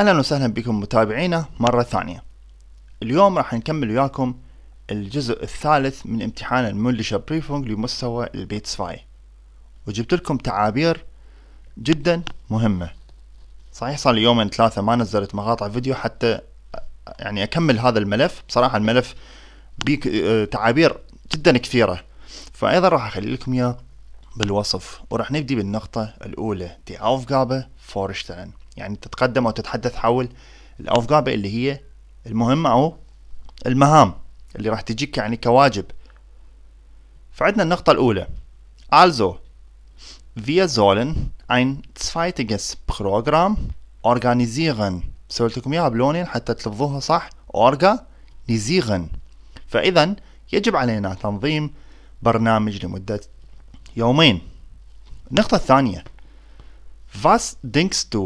اهلا وسهلا بكم متابعينا مرة ثانية اليوم راح نكمل وياكم الجزء الثالث من امتحان المولدشة بريفونج لمستوى البيتس فاي وجبت لكم تعابير جدا مهمة صحيح صار لي يومين ثلاثة ما نزلت مقاطع فيديو حتى يعني اكمل هذا الملف بصراحة الملف بيك تعابير جدا كثيرة فايضا راح اخلي لكم اياه بالوصف وراح نبدي بالنقطة الاولى دي Aufgabe vorstellen يعني تتقدم او تتحدث حول الاوفجابه اللي هي المهمه او المهام اللي راح تجيك يعني كواجب فعندنا النقطه الاولى also wir sollen ein zweites Programm organisieren سولت لكم اياها بلونين حتى تلفظوها صح organisieren فاذا يجب علينا تنظيم برنامج لمده يومين النقطه الثانيه Was denkst du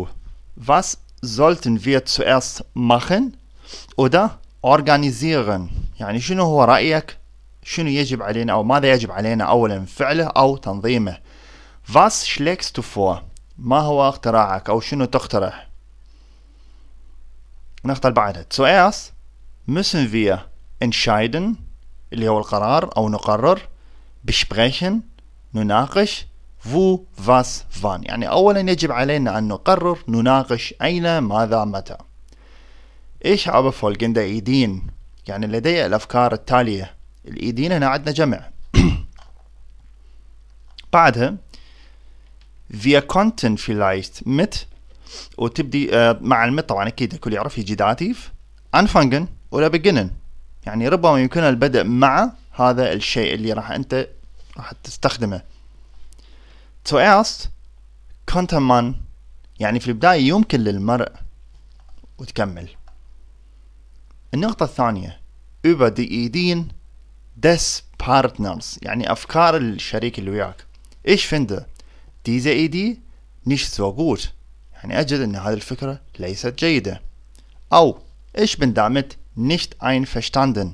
Was sollten wir zuerst machen oder organisieren يعني شنو هو رأيك شنو يجب علينا أو ماذا يجب علينا أولا فعله أو تنظيمه Was schlägst du vor ما هو اقتراحك أو شنو تقترح نختار بعدها zuerst müssen wir entscheiden اللي هو القرار أو نقرر besprechen نناقش فو فاس فان يعني أولا يجب علينا أن نقرر نناقش أين ماذا متى إيش habe folgende إيدين يعني لدي الأفكار التالية الإيدين هنا عندنا جمع بعدها فيا كونتن فيلايست مت وتبدي آه، مع المت طبعا اكيد الكل يعرف يجي داتيف anfangen ولا beginnen يعني ربما يمكننا البدء مع هذا الشيء اللي راح انت راح تستخدمه Zuerst konnte man يعني في البداية يمكن للمرء وتكمل النقطة الثانية über die Ideen des Partners يعني أفكار الشريك اللي وياك ايش finde diese Idee nicht so gut يعني أجد أن هذه الفكرة ليست جيدة أو ايش bin damit nicht einverstanden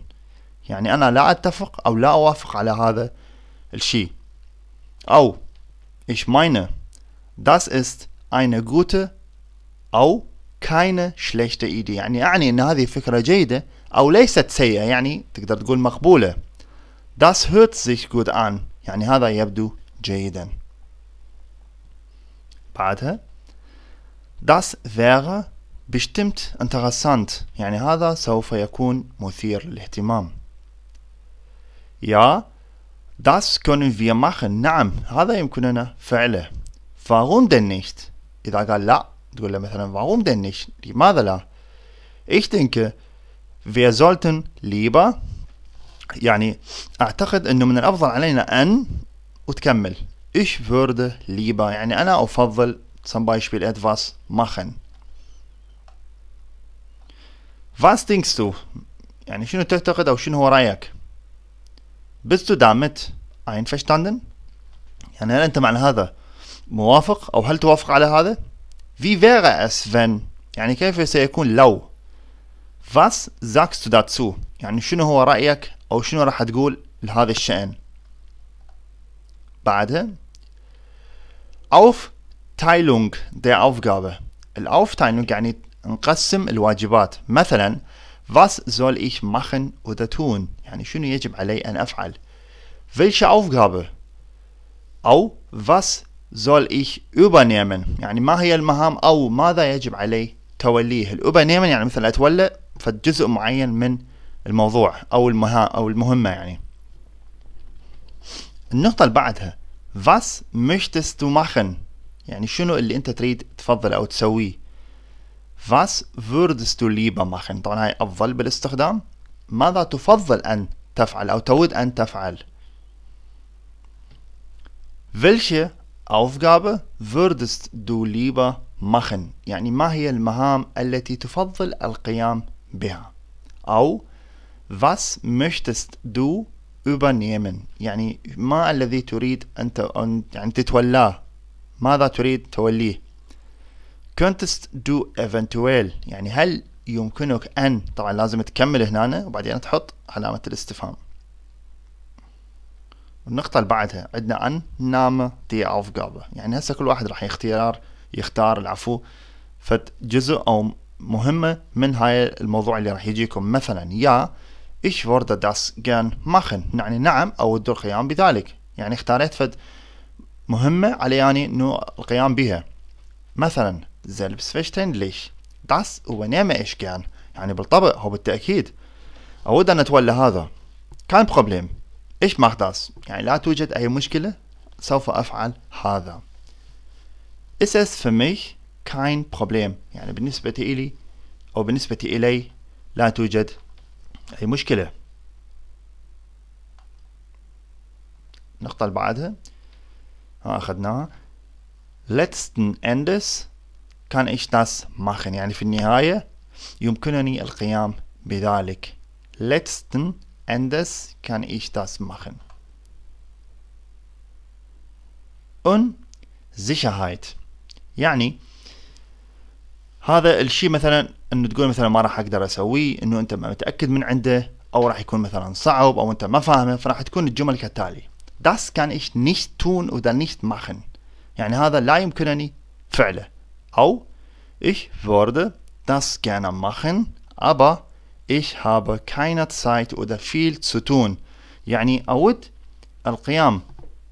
يعني أنا لا أتفق أو لا أوافق على هذا الشيء أو Ich meine, das ist eine gute, أو keine schlechte Idee يعني يعني أن هذه فكرة جيدة أو ليست سيئة يعني تقدر تقول مقبولة Das hört sich gut an يعني هذا يبدو جيدا بعدها Das wäre bestimmt interessant يعني هذا سوف يكون مثير للاهتمام Ja, das können wir machen. نعم هذا يمكننا فعله. Warum denn nicht? إذا قال لا تقول له warum denn nicht? لماذا لا؟ Ich denke, wir sollten lieber يعني أعتقد أنه من الأفضل علينا أن وتكمل. Ich würde lieber يعني أنا أفضل zum Beispiel etwas machen. Was denkst du؟ يعني شنو تعتقد أو شنو هو رأيك؟ Bist du damit einverstanden? يعني هل أنت مع هذا موافق أو هل توافق على هذا؟ Wie wäre es wenn يعني كيف سيكون لو Was sagst du dazu يعني شنو هو رأيك أو شنو راح تقول لهذا الشأن بعدها Aufteilung der Aufgabe الأوفتايلونج يعني نقسم الواجبات مثلا Was soll ich machen oder tun يعني شنو يجب علي أن أفعل welche Aufgabe أو was soll ich übernehmen يعني ما هي المهام أو ماذا يجب علي توليه übernehmen يعني مثلا أتولى فجزء معين من الموضوع أو المها أو المهمة يعني النقطة اللي بعدها was möchtest du machen يعني شنو اللي أنت تريد تفضل أو تسويه was würdest du lieber machen طبعا هاي أفضل بالاستخدام ماذا تفضل أن تفعل أو تود أن تفعل Welche Aufgabe würdest du lieber machen يعني ما هي المهام التي تفضل القيام بها أو Was möchtest du übernehmen يعني ما الذي تريد أن, يعني تتولاه ماذا تريد توليه Könntest du eventuell يعني هل يمكنك أن طبعا لازم تكمل هنا وبعدين تحط علامة الاستفهام النقطة اللي بعدها عندنا أن نام دي أوفغابة يعني هسه كل واحد راح يختار يختار العفو فت جزء أو مهمة من هاي الموضوع اللي راح يجيكم مثلا يا إيش ورد داس جان ماخن يعني نعم أود القيام بذلك يعني اختاريت فد مهمة علياني يعني انه القيام بها مثلا زلبس فيشتن ليش das übernehme ich gern يعني بالطبع هو بالتأكيد أود أن أتولى هذا kein Problem ich mach das يعني لا توجد أي مشكلة سوف أفعل هذا ist es für mich kein Problem يعني بالنسبة إلي أو بالنسبة إلي لا توجد أي مشكلة النقطة اللي بعدها ها أخذناها letzten Endes كان ايش ناس ماخن يعني في النهاية يمكنني القيام بذلك letzten Endes كان ايش das ماخن und Sicherheit يعني هذا الشيء مثلا انه تقول مثلا ما راح اقدر اسويه انه انت ما متاكد من عنده او راح يكون مثلا صعب او انت ما فاهمه فراح تكون الجمل كالتالي Das kann ich nicht tun oder nicht machen يعني هذا لا يمكنني فعله au. Ich würde das gerne machen, aber ich habe keine Zeit oder viel zu tun. يعني أود القيام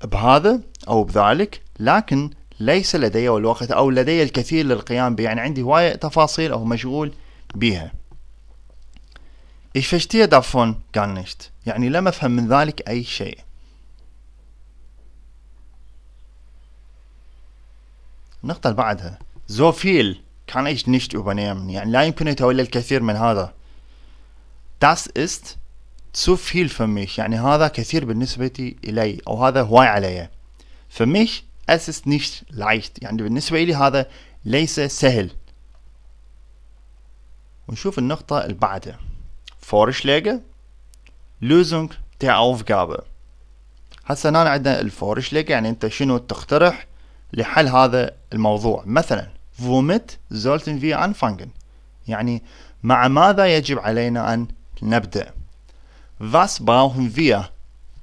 بهذا أو بذلك لكن ليس لدي الوقت أو لدي الكثير للقيام به يعني عندي هواية تفاصيل أو مشغول بها Ich verstehe davon gar nicht يعني لم أفهم من ذلك أي شيء النقطة بعدها زوفيل كان ايش نشت übernehmen. يعني لا يمكن يتولى الكثير من هذا. Das ist zu viel für mich. يعني هذا كثير بالنسبة إلي أو هذا هواي علي. Für mich es ist nicht leicht. يعني بالنسبة إلي هذا ليس سهل. ونشوف النقطة اللي بعدها. Vorschläge Lösung der Aufgabe. هسه هنا عندنا الفورشليك يعني انت شنو تقترح لحل هذا الموضوع مثلا womit sollten wir anfangen? يعني مع Was brauchen wir?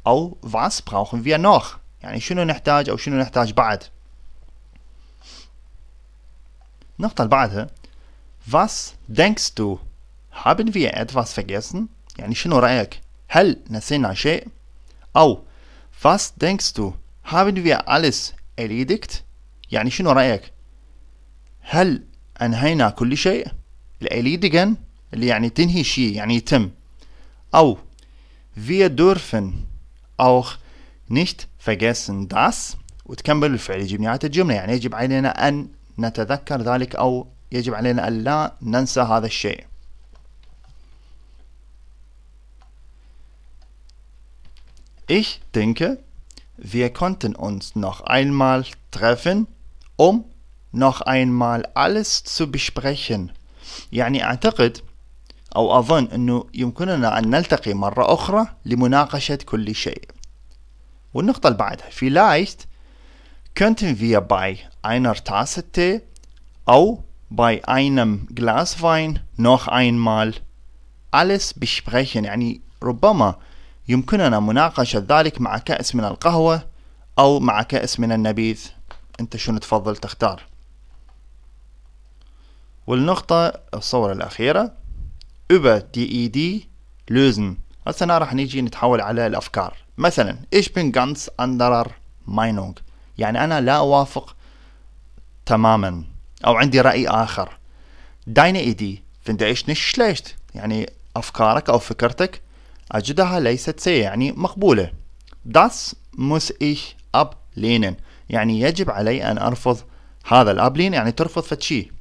أو was brauchen wir noch? يعني شنو نحتاج أو شنو نحتاج بعد؟ النقطة اللي Was denkst du? Haben wir etwas vergessen? يعني شنو رأيك؟ هل نسينا شيء؟ أو Was denkst du? Haben wir alles erledigt? يعني شنو رأيك؟ هل أنهينا كل شيء؟ الأيليدجن اللي يعني تنهي شيء يعني يتم أو Wir dürfen auch nicht vergessen das وتكمل الفعل يجيب نهاية الجملة يعني يجب علينا أن نتذكر ذلك أو يجب علينا أن لا ننسى هذا الشيء Ich denke, wir konnten uns noch einmal treffen, um noch einmal alles zu besprechen يعني أعتقد أو أظن أنه يمكننا أن نلتقي مرة أخرى لمناقشة كل شيء والنقطة اللي بعدها vielleicht könnten wir bei einer Tasse Tee أو bei einem Glas Wein noch einmal alles besprechen يعني ربما يمكننا مناقشة ذلك مع كأس من القهوة أو مع كأس من النبيذ أنت شنو تفضل تختار والنقطة الصورة الأخيرة über die Idee lösen هسه راح نيجي نتحول على الأفكار مثلا ich bin ganz anderer Meinung يعني أنا لا أوافق تماما أو عندي رأي آخر deine Idee finde ich nicht schlecht يعني أفكارك أو فكرتك أجدها ليست سيئة يعني مقبولة das muss ich ablehnen يعني يجب علي أن أرفض هذا الأبلين يعني ترفض فتشي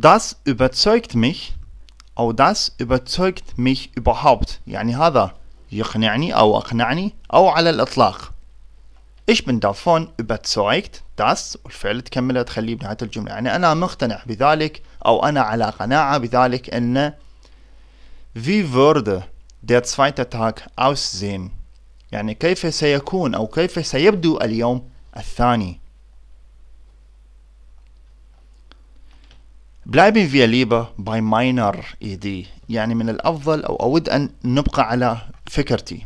das überzeugt mich أو das überzeugt mich überhaupt يعني هذا يقنعني أو أقنعني أو على الإطلاق Ich bin davon überzeugt das والفعل تكمله تخليه بنهاية الجملة يعني أنا مقتنع بذلك أو أنا على قناعة بذلك أن Wie würde der zweite Tag aussehen يعني كيف سيكون أو كيف سيبدو اليوم الثاني Bleiben wir باي ماينر اي دي يعني من الأفضل أو أود أن نبقى على فكرتي.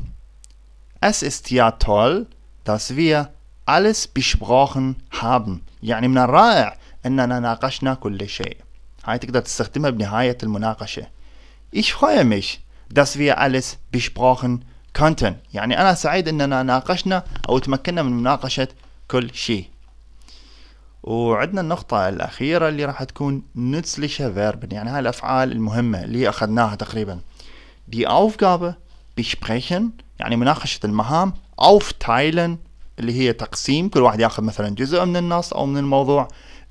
اس ist يا تول داس فيا alles besprochen haben. يعني من الرائع أننا ناقشنا كل شيء. هاي تقدر تستخدمها بنهاية المناقشة. Ich freue mich, dass wir alles besprochen konnten. يعني أنا سعيد أننا ناقشنا أو تمكنا من مناقشة كل شيء. وعندنا النقطة الأخيرة اللي راح تكون نتسلشه فيربن يعني هاي الأفعال المهمة اللي أخذناها تقريبا دي أوفغابة بيشبريشن يعني مناقشة المهام تايلن اللي هي تقسيم كل واحد ياخذ مثلا جزء من النص أو من الموضوع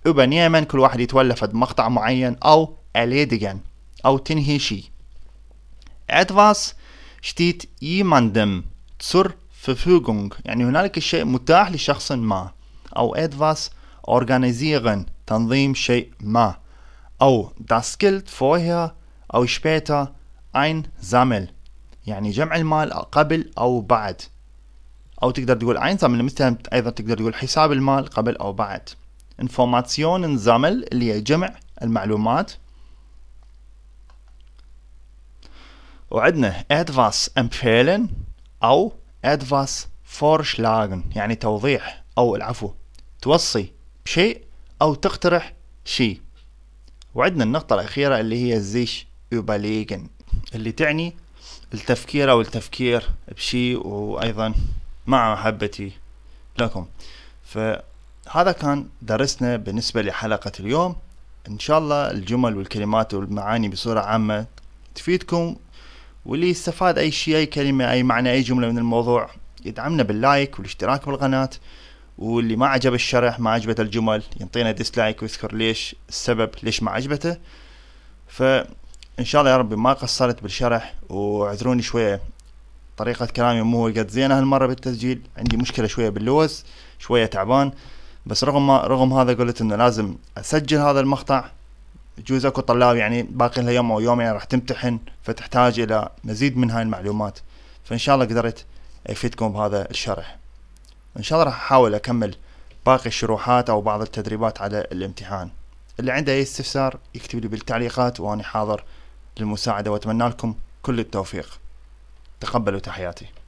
übernehmen كل واحد يتولى فد مقطع معين أو أليدجن أو تنهي شيء etwas شتيت jemandem zur Verfügung يعني هنالك الشيء متاح لشخص ما أو أدفاس organisieren تنظيم شيء ما أو das Geld vorher أو später einsammeln يعني جمع المال قبل أو بعد أو تقدر تقول einsammeln مثل أيضا تقدر تقول حساب المال قبل أو بعد informationen sammeln اللي هي جمع المعلومات وعندنا etwas empfehlen أو etwas vorschlagen يعني توضيح أو العفو توصي بشيء أو تقترح شيء وعندنا النقطة الأخيرة اللي هي زيش يوباليجن اللي تعني التفكير أو التفكير بشيء وأيضا مع محبتي لكم فهذا كان درسنا بالنسبة لحلقة اليوم إن شاء الله الجمل والكلمات والمعاني بصورة عامة تفيدكم واللي استفاد أي شيء أي كلمة أي معنى أي جملة من الموضوع يدعمنا باللايك والاشتراك بالقناة واللي ما عجب الشرح ما عجبته الجمل ينطينا ديسلايك ويذكر ليش السبب ليش ما عجبته فان شاء الله يا ربي ما قصرت بالشرح واعذروني شويه طريقة كلامي مو قد زينة هالمرة بالتسجيل عندي مشكلة شوية باللوز شوية تعبان بس رغم ما رغم هذا قلت انه لازم اسجل هذا المقطع يجوز اكو طلاب يعني باقي لها يوم او يومين يعني راح تمتحن فتحتاج الى مزيد من هاي المعلومات فان شاء الله قدرت افيدكم بهذا الشرح ان شاء الله راح احاول اكمل باقي الشروحات او بعض التدريبات على الامتحان اللي عنده اي استفسار يكتب لي بالتعليقات وانا حاضر للمساعده واتمنى لكم كل التوفيق تقبلوا تحياتي